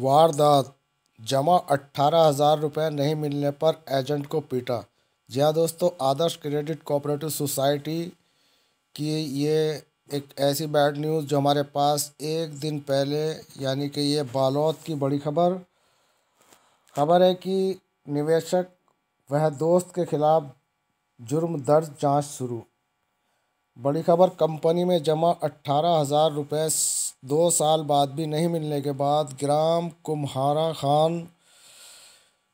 वारदात जमा अठारह हजार रुपये नहीं मिलने पर एजेंट को पीटा जी हाँ दोस्तों आदर्श क्रेडिट कोऑपरेटिव सोसाइटी की ये एक ऐसी बैड न्यूज़ जो हमारे पास एक दिन पहले यानी कि ये बालौत की बड़ी खबर खबर है कि निवेशक वह दोस्त के खिलाफ जुर्म दर्ज जांच शुरू बड़ी खबर कंपनी में जमा अट्ठारह हज़ार रुपये दो साल बाद भी नहीं मिलने के बाद ग्राम कुम्हारा खान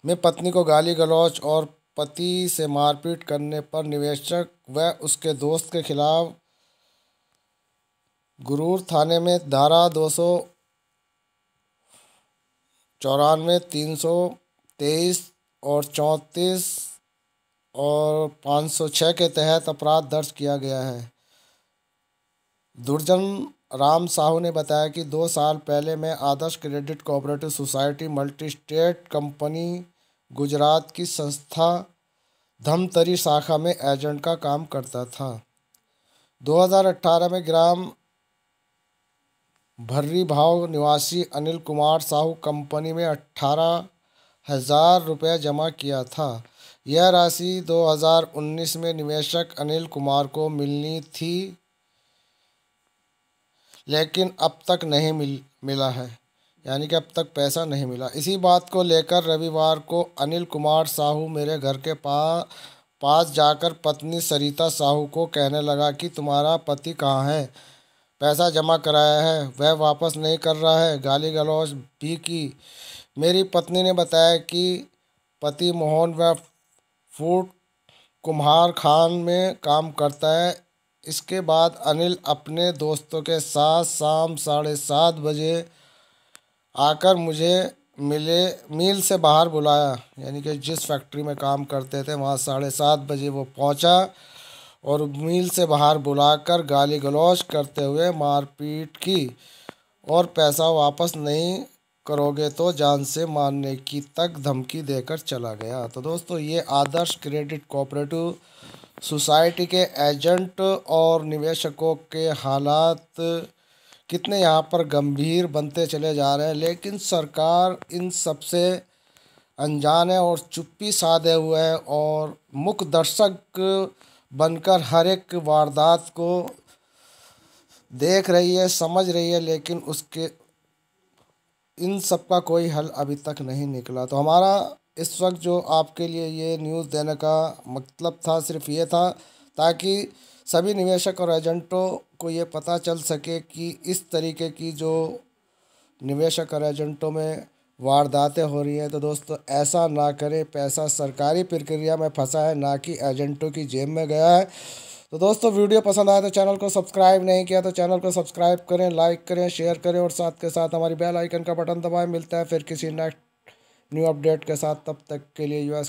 में पत्नी को गाली गलौच और पति से मारपीट करने पर निवेशक व उसके दोस्त के खिलाफ गुरूर थाने में धारा दो सौ चौरानवे तीन सौ तेईस और चौंतीस और पाँच सौ छः के तहत अपराध दर्ज किया गया है दुर्जन राम साहू ने बताया कि दो साल पहले मैं Adarsh credit cooperative society multi state company Gujarat की संस्था धमतरी शाखा में एजेंट का काम करता था 2018 में ग्राम भर्री भाव निवासी अनिल कुमार साहू कंपनी में अट्ठारह हज़ार रुपये जमा किया था यह राशि 2019 में निवेशक अनिल कुमार को मिलनी थी लेकिन अब तक नहीं मिल मिला है यानी कि अब तक पैसा नहीं मिला इसी बात को लेकर रविवार को अनिल कुमार साहू मेरे घर के पा पास जाकर पत्नी सरिता साहू को कहने लगा कि तुम्हारा पति कहाँ है पैसा जमा कराया है वह वापस नहीं कर रहा है गाली गलौज भी की मेरी पत्नी ने बताया कि पति मोहन व फूड कुम्हार खान में काम करता है इसके बाद अनिल अपने दोस्तों के साथ शाम साढ़े सात बजे आकर मुझे मिले मील से बाहर बुलाया यानी कि जिस फैक्ट्री में काम करते थे वहाँ साढ़े सात बजे वो पहुँचा और मील से बाहर बुलाकर गाली गलौज करते हुए मारपीट की और पैसा वापस नहीं करोगे तो जान से मारने की तक धमकी देकर चला गया तो दोस्तों ये आदर्श क्रेडिट कोऑपरेटिव सोसाइटी के एजेंट और निवेशकों के हालात कितने यहाँ पर गंभीर बनते चले जा रहे हैं लेकिन सरकार इन सबसे अनजान है और चुप्पी साधे हुए है और मुख्य दर्शक बनकर हर एक वारदात को देख रही है समझ रही है लेकिन उसके इन सब का कोई हल अभी तक नहीं निकला तो हमारा इस वक्त जो आपके लिए ये न्यूज़ देने का मतलब था सिर्फ ये था ताकि सभी निवेशक और एजेंटों को ये पता चल सके कि इस तरीके की जो निवेशक और एजेंटों में वारदातें हो रही हैं तो दोस्तों ऐसा ना करें पैसा सरकारी प्रक्रिया में फंसा है ना कि एजेंटों की जेब में गया है तो दोस्तों वीडियो पसंद आए तो चैनल को सब्सक्राइब नहीं किया तो चैनल को सब्सक्राइब करें लाइक करें शेयर करें और साथ के साथ हमारी बेल आइकन का बटन दबाएं मिलता है फिर किसी नेक्स्ट न्यू अपडेट के साथ तब तक के लिए यूएस